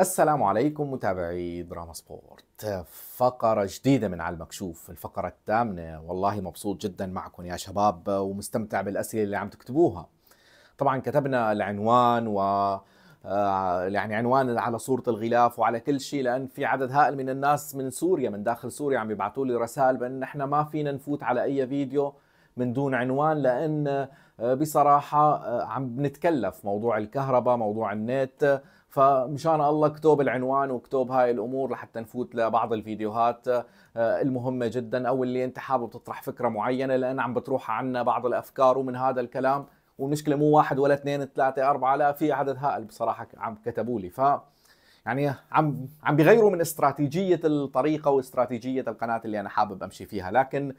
السلام عليكم متابعي دراما سبورت فقرة جديدة من على المكشوف الفقرة الثامنة والله مبسوط جدا معكم يا شباب ومستمتع بالأسئلة اللي عم تكتبوها طبعا كتبنا العنوان و آه، يعني عنوان على صورة الغلاف وعلى كل شيء لأن في عدد هائل من الناس من سوريا من داخل سوريا عم يبعثوا لي رسائل بأن احنا ما فينا نفوت على أي فيديو من دون عنوان لأن آه، بصراحه آه، عم نتكلف موضوع الكهرباء موضوع النت فمشان الله اكتب العنوان واكتب هاي الامور لحتى نفوت لبعض الفيديوهات آه، المهمه جدا او اللي انت حابب تطرح فكره معينه لان عم بتروح عنا بعض الافكار ومن هذا الكلام والمشكله مو واحد ولا اثنين ثلاثه اربعه لا في عدد هائل بصراحه عم كتبوا لي ف يعني عم عم بيغيروا من استراتيجيه الطريقه واستراتيجيه القناه اللي انا حابب امشي فيها لكن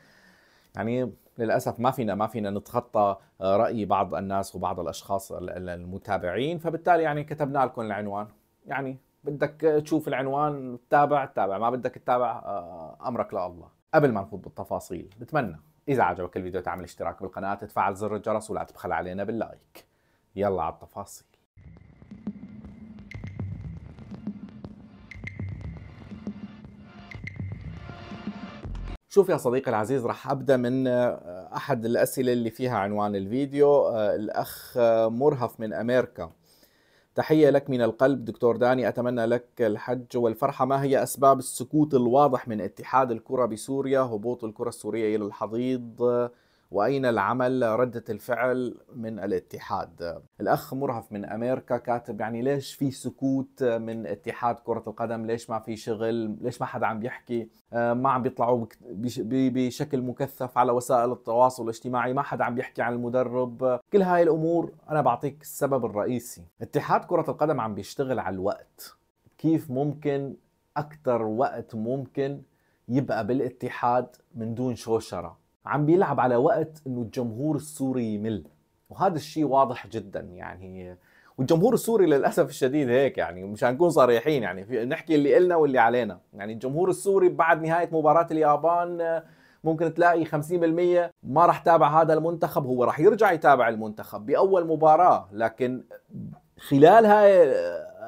يعني للاسف ما فينا ما فينا نتخطى آه، راي بعض الناس وبعض الاشخاص المتابعين فبالتالي يعني كتبنا لكم العنوان يعني بدك تشوف العنوان تتابع تتابع ما بدك تتابع آه، امرك لله قبل ما نفوت بالتفاصيل بتمنى اذا عجبك الفيديو تعمل اشتراك بالقناه تفعل زر الجرس ولا تبخل علينا باللايك يلا على التفاصيل شوف يا صديقي العزيز راح ابدا من آه، احد الاسئله اللي فيها عنوان الفيديو آه، الاخ آه، مرهف من امريكا تحيه لك من القلب دكتور داني اتمنى لك الحج والفرحه ما هي اسباب السكوت الواضح من اتحاد الكره بسوريا هبوط الكره السوريه الى الحضيض وأين العمل ردة الفعل من الاتحاد الأخ مرهف من أمريكا كاتب يعني ليش في سكوت من اتحاد كرة القدم ليش ما في شغل ليش ما حدا عم بيحكي آه، ما عم بيطلعوا بشكل مكثف على وسائل التواصل الاجتماعي ما حدا عم بيحكي عن المدرب كل هاي الأمور أنا بعطيك السبب الرئيسي اتحاد كرة القدم عم بيشتغل على الوقت كيف ممكن أكثر وقت ممكن يبقى بالاتحاد من دون شوشره عم بيلعب على وقت انه الجمهور السوري يمل وهذا الشيء واضح جدا يعني والجمهور السوري للاسف الشديد هيك يعني مشان نكون صريحين يعني في نحكي اللي قلنا واللي علينا يعني الجمهور السوري بعد نهايه مباراه اليابان ممكن تلاقي 50% ما راح تابع هذا المنتخب هو راح يرجع يتابع المنتخب باول مباراه لكن خلال هاي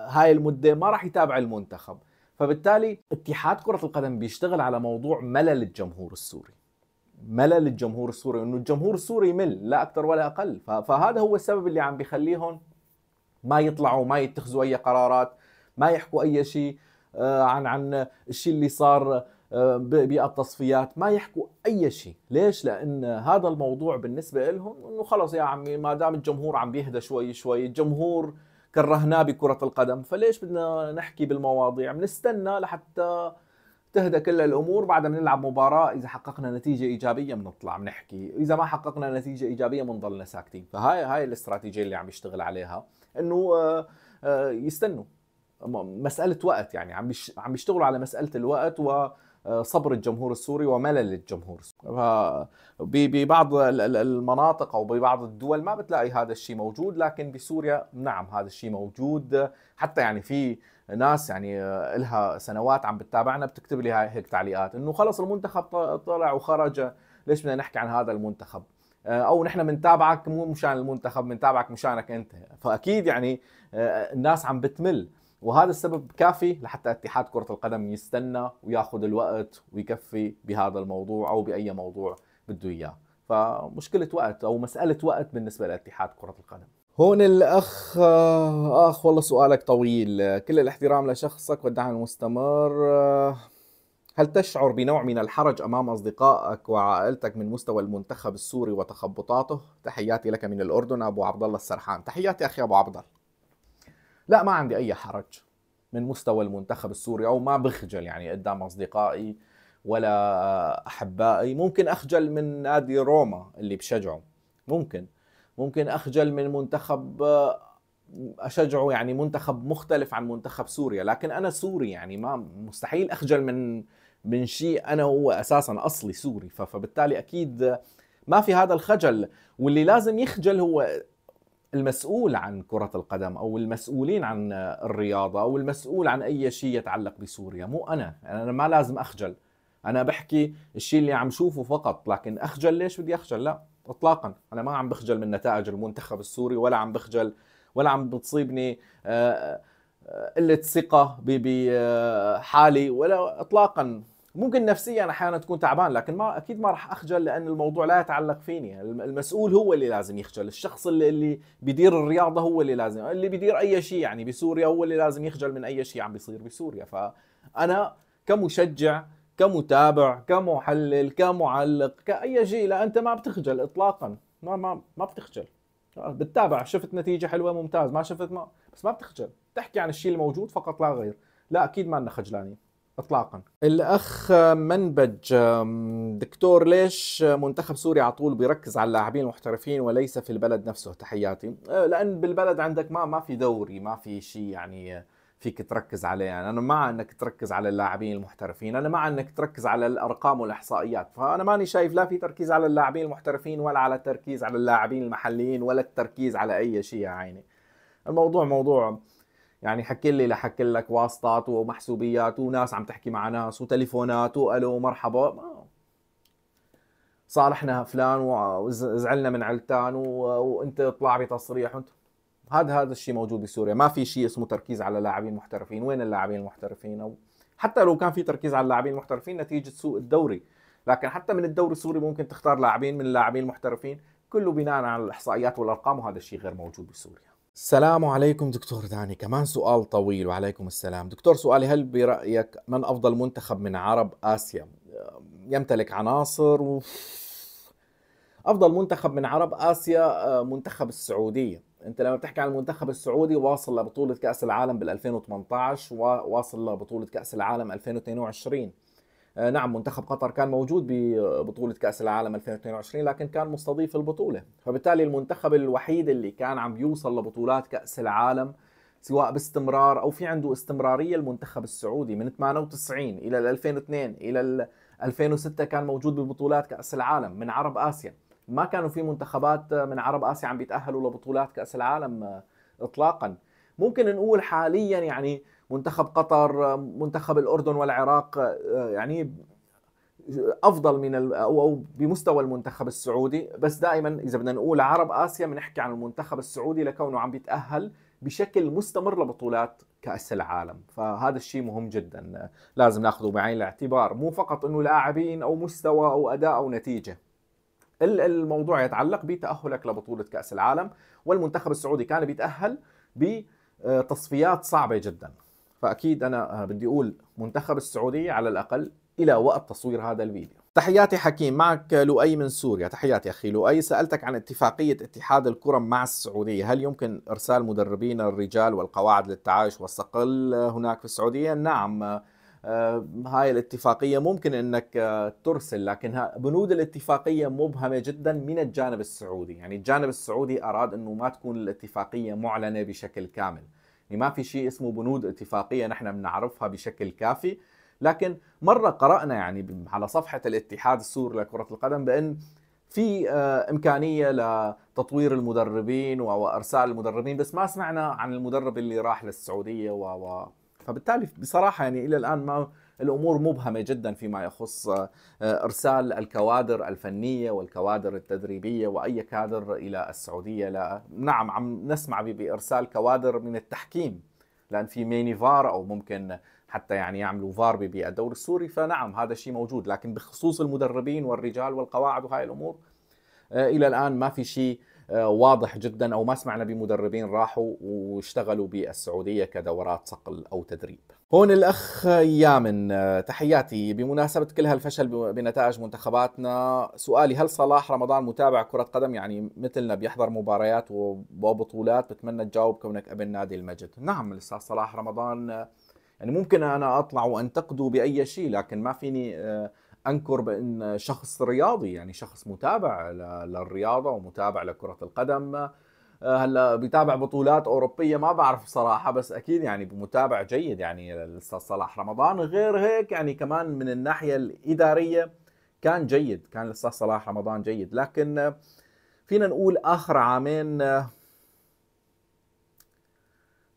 هاي المده ما راح يتابع المنتخب فبالتالي اتحاد كره القدم بيشتغل على موضوع ملل الجمهور السوري ملل الجمهور السوري انه الجمهور السوري يمل لا اكثر ولا اقل فهذا هو السبب اللي عم بيخليهم ما يطلعوا ما يتخذوا اي قرارات ما يحكوا اي شيء آه، عن عن الشيء اللي صار آه، بالتصفيات ما يحكوا اي شيء ليش لان هذا الموضوع بالنسبه لهم انه خلص يا عمي ما دام الجمهور عم بيهدى شوي شوي الجمهور كرهناه بكره القدم فليش بدنا نحكي بالمواضيع بنستنى لحتى تهدى كل الامور بعدها بنلعب مباراه اذا حققنا نتيجه ايجابيه بنطلع بنحكي اذا ما حققنا نتيجه ايجابيه بنضلنا ساكتين فهاي هاي الاستراتيجيه اللي عم يشتغل عليها انه آه، آه، يستنوا مساله وقت يعني عم عم بيشتغلوا على مساله الوقت و صبر الجمهور السوري وملل الجمهور السوري ببعض المناطق او ببعض الدول ما بتلاقي هذا الشيء موجود لكن بسوريا نعم هذا الشيء موجود حتى يعني في ناس يعني آه، لها سنوات عم بتتابعنا بتكتب لي هيك تعليقات انه خلص المنتخب طلع وخرج ليش بدنا نحكي عن هذا المنتخب آه، او نحن بنتابعك مو مشان المنتخب بنتابعك مشانك انت فاكيد يعني آه، الناس عم بتمل وهذا السبب كافي لحتى اتحاد كرة القدم يستنى وياخذ الوقت ويكفي بهذا الموضوع او باي موضوع بده اياه فمشكلة وقت او مسألة وقت بالنسبة لاتحاد كرة القدم هون الاخ اخ والله سؤالك طويل كل الاحترام لشخصك والدعم المستمر هل تشعر بنوع من الحرج امام اصدقائك وعائلتك من مستوى المنتخب السوري وتخبطاته تحياتي لك من الاردن ابو عبد الله السرحان تحياتي اخي ابو عبد الله لا ما عندي اي حرج من مستوى المنتخب السوري او ما بخجل يعني قدام اصدقائي ولا احبائي ممكن اخجل من نادي روما اللي بشجعه ممكن ممكن اخجل من منتخب اشجعه يعني منتخب مختلف عن منتخب سوريا لكن انا سوري يعني ما مستحيل اخجل من من شيء انا هو اساسا اصلي سوري فبالتالي اكيد ما في هذا الخجل واللي لازم يخجل هو المسؤول عن كرة القدم أو المسؤولين عن الرياضة أو المسؤول عن أي شيء يتعلق بسوريا مو أنا يعني أنا ما لازم أخجل أنا بحكي الشيء اللي عم شوفه فقط لكن أخجل ليش بدي أخجل لا اطلاقا انا ما عم بخجل من نتائج المنتخب السوري ولا عم بخجل ولا عم بتصيبني آه، آه، قله ثقه بحالي ولا اطلاقا ممكن نفسيا احيانا تكون تعبان لكن ما اكيد ما راح اخجل لان الموضوع لا يتعلق فيني المسؤول هو اللي لازم يخجل الشخص اللي, اللي بيدير الرياضه هو اللي لازم اللي بيدير اي شيء يعني بسوريا هو اللي لازم يخجل من اي شيء عم بيصير بسوريا فانا كمشجع كمتابع كمحلل كمعلق كاي شيء لا انت ما بتخجل اطلاقا ما ما ما بتخجل بتتابع شفت نتيجه حلوه ممتاز ما شفت ما بس ما بتخجل تحكي عن الشيء الموجود فقط لا غير لا اكيد ما انا خجلانين اطلاقا الاخ منبج دكتور ليش منتخب سوريا على طول بيركز على اللاعبين المحترفين وليس في البلد نفسه تحياتي آه، لان بالبلد عندك ما ما في دوري ما في شيء يعني آه، فيك تركز عليه يعني انا مع انك تركز على اللاعبين المحترفين انا مع انك تركز على الارقام والاحصائيات فانا ماني شايف لا في تركيز على اللاعبين المحترفين ولا على التركيز على اللاعبين المحليين ولا التركيز على اي شيء يا عيني الموضوع موضوع يعني حكي لي لحكي لك واسطات ومحسوبيات وناس عم تحكي مع ناس وتليفونات والو مرحبا صالحنا فلان وزعلنا من علتان وانت اطلع بتصريح وانت هذا هذا الشيء موجود بسوريا ما في شيء اسمه تركيز على لاعبين محترفين وين اللاعبين المحترفين او حتى لو كان في تركيز على اللاعبين المحترفين نتيجه سوء الدوري لكن حتى من الدوري السوري ممكن تختار لاعبين من اللاعبين المحترفين كله بناء على الاحصائيات والارقام وهذا الشيء غير موجود بسوريا السلام عليكم دكتور داني كمان سؤال طويل وعليكم السلام دكتور سؤالي هل برأيك من أفضل منتخب من عرب آسيا يمتلك عناصر و... أفضل منتخب من عرب آسيا آه، منتخب السعودية انت لما بتحكي عن المنتخب السعودي واصل لبطوله كاس العالم بال 2018 وواصل لبطوله كاس العالم 2022 آه، نعم منتخب قطر كان موجود ببطولة كأس العالم 2022 لكن كان مستضيف البطولة فبالتالي المنتخب الوحيد اللي كان عم بيوصل لبطولات كأس العالم سواء باستمرار أو في عنده استمرارية المنتخب السعودي من 98 إلى 2002 إلى 2006 كان موجود ببطولات كأس العالم من عرب آسيا ما كانوا في منتخبات من عرب آسيا عم بيتأهلوا لبطولات كأس العالم آه، إطلاقاً ممكن نقول حاليا يعني منتخب قطر منتخب الاردن والعراق آه، يعني افضل من او بمستوى المنتخب السعودي بس دائما اذا بدنا نقول عرب اسيا بنحكي عن المنتخب السعودي لكونه عم بيتاهل بشكل مستمر لبطولات كاس العالم فهذا الشيء مهم جدا آه، لازم ناخذه بعين الاعتبار مو فقط انه لاعبين او مستوى او اداء او نتيجه الموضوع يتعلق بتاهلك لبطوله كاس العالم والمنتخب السعودي كان بيتاهل بتصفيات صعبه جدا فاكيد انا بدي اقول منتخب السعوديه على الاقل الى وقت تصوير هذا الفيديو تحياتي حكيم معك لؤي من سوريا تحياتي أخي لؤي سألتك عن اتفاقية اتحاد الكرة مع السعودية هل يمكن إرسال مدربين الرجال والقواعد للتعايش والصقل هناك في السعودية؟ نعم آه، هاي الاتفاقية ممكن أنك آه، ترسل لكن بنود الاتفاقية مبهمة جدا من الجانب السعودي يعني الجانب السعودي أراد أنه ما تكون الاتفاقية معلنة بشكل كامل يعني ما في شيء اسمه بنود اتفاقيه نحن بنعرفها بشكل كافي لكن مره قرانا يعني على صفحه الاتحاد السوري لكره القدم بان في آه، امكانيه لتطوير المدربين وارسال المدربين بس ما سمعنا عن المدرب اللي راح للسعوديه و فبالتالي بصراحة يعني إلى الآن ما الامور مبهمه جدا فيما يخص آه، ارسال الكوادر الفنيه والكوادر التدريبيه واي كادر الى السعوديه لا نعم عم نسمع بارسال كوادر من التحكيم لان في ميني فار او ممكن حتى يعني يعملوا فار بالدوري السوري فنعم هذا الشيء موجود لكن بخصوص المدربين والرجال والقواعد وهاي الامور آه، الى الان ما في شيء آه، واضح جدا او ما سمعنا بمدربين راحوا واشتغلوا بالسعوديه كدورات صقل او تدريب. هون الاخ يامن آه، تحياتي بمناسبه كل هالفشل بنتائج منتخباتنا سؤالي هل صلاح رمضان متابع كره قدم يعني مثلنا بيحضر مباريات وبطولات بتمنى تجاوب كونك ابن نادي المجد. نعم الاستاذ صلاح رمضان آه، يعني ممكن انا اطلع وانتقده باي شيء لكن ما فيني انكر بان شخص رياضي يعني شخص متابع للرياضه ومتابع لكره القدم آه، هلا بيتابع بطولات اوروبيه ما بعرف صراحه بس اكيد يعني بمتابع جيد يعني الاستاذ صلاح رمضان غير هيك يعني كمان من الناحيه الاداريه كان جيد كان الاستاذ صلاح رمضان جيد لكن فينا نقول اخر عامين آه،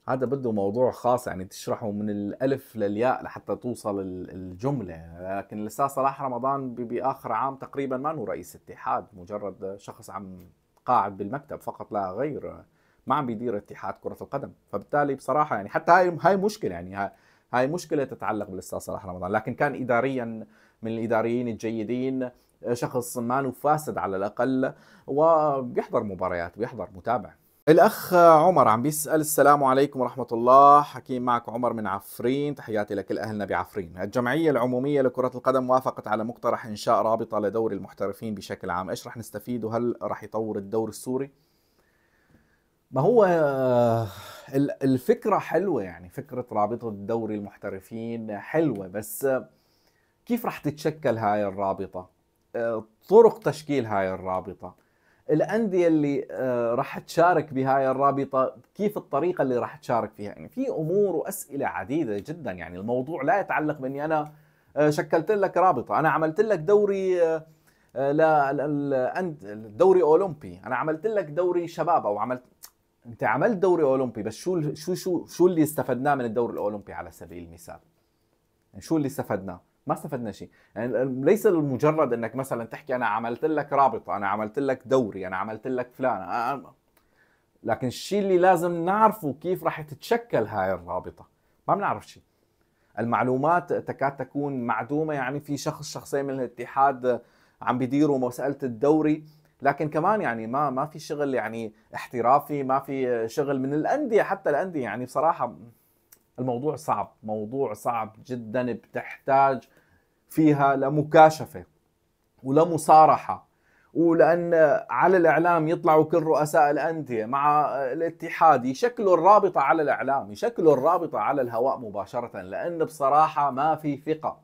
هذا بده موضوع خاص يعني تشرحه من الالف للياء لحتى توصل الجمله لكن الاستاذ صلاح رمضان باخر عام تقريبا ما هو رئيس اتحاد مجرد شخص عم قاعد بالمكتب فقط لا غير ما عم بيدير اتحاد كره القدم فبالتالي بصراحه يعني حتى هاي هاي مشكله يعني هاي مشكله تتعلق بالاستاذ صلاح رمضان لكن كان اداريا من الاداريين الجيدين شخص ما فاسد على الاقل وبيحضر مباريات بيحضر متابع الأخ عمر عم بيسأل السلام عليكم ورحمة الله حكيم معك عمر من عفرين تحياتي لكل أهلنا بعفرين الجمعية العمومية لكرة القدم وافقت على مقترح إنشاء رابطة لدوري المحترفين بشكل عام إيش رح نستفيد وهل رح يطور الدور السوري؟ ما هو الفكرة حلوة يعني فكرة رابطة دوري المحترفين حلوة بس كيف رح تتشكل هاي الرابطة؟ آه، طرق تشكيل هاي الرابطة؟ الانديه اللي آه، راح تشارك بهاي الرابطه كيف الطريقه اللي راح تشارك فيها يعني في امور واسئله عديده جدا يعني الموضوع لا يتعلق باني انا آه، شكلت لك رابطه انا عملت لك دوري آه، لا الدوري اولمبي انا عملت لك دوري شباب او عملت انت عملت دوري اولمبي بس شو شو شو شو اللي استفدناه من الدوري الاولمبي على سبيل المثال يعني شو اللي استفدناه ما استفدنا شيء يعني ليس لمجرد انك مثلا تحكي انا عملت لك رابطه انا عملت لك دوري انا عملت لك فلان لكن الشيء اللي لازم نعرفه كيف راح تتشكل هاي الرابطه ما بنعرف شيء المعلومات تكاد تكون معدومه يعني في شخص شخصين من الاتحاد عم بيديروا مساله الدوري لكن كمان يعني ما ما في شغل يعني احترافي ما في شغل من الانديه حتى الانديه يعني بصراحه الموضوع صعب موضوع صعب جدا بتحتاج فيها لمكاشفه ولمصارحه ولان على الاعلام يطلعوا كل رؤساء الانديه مع الاتحاد يشكلوا الرابطه على الاعلام يشكلوا الرابطه على الهواء مباشره لان بصراحه ما في ثقه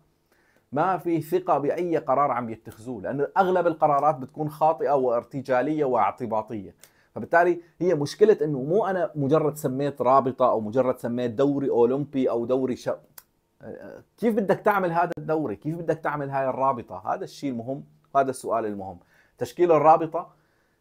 ما في ثقه باي قرار عم يتخذوه لانه اغلب القرارات بتكون خاطئه وارتجاليه واعتباطيه فبالتالي هي مشكله انه مو انا مجرد سميت رابطه او مجرد سميت دوري اولمبي او دوري شب كيف بدك تعمل هذا الدوري كيف بدك تعمل هاي الرابطة هذا الشيء المهم هذا السؤال المهم تشكيل الرابطة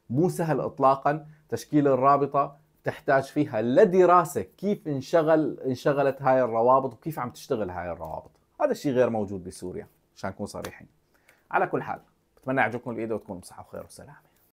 مو سهل اطلاقا تشكيل الرابطة تحتاج فيها لدراسة كيف انشغل انشغلت هاي الروابط وكيف عم تشتغل هاي الروابط هذا الشيء غير موجود بسوريا عشان نكون صريحين على كل حال بتمنى يعجبكم الفيديو وتكونوا بصحة وخير وسلامة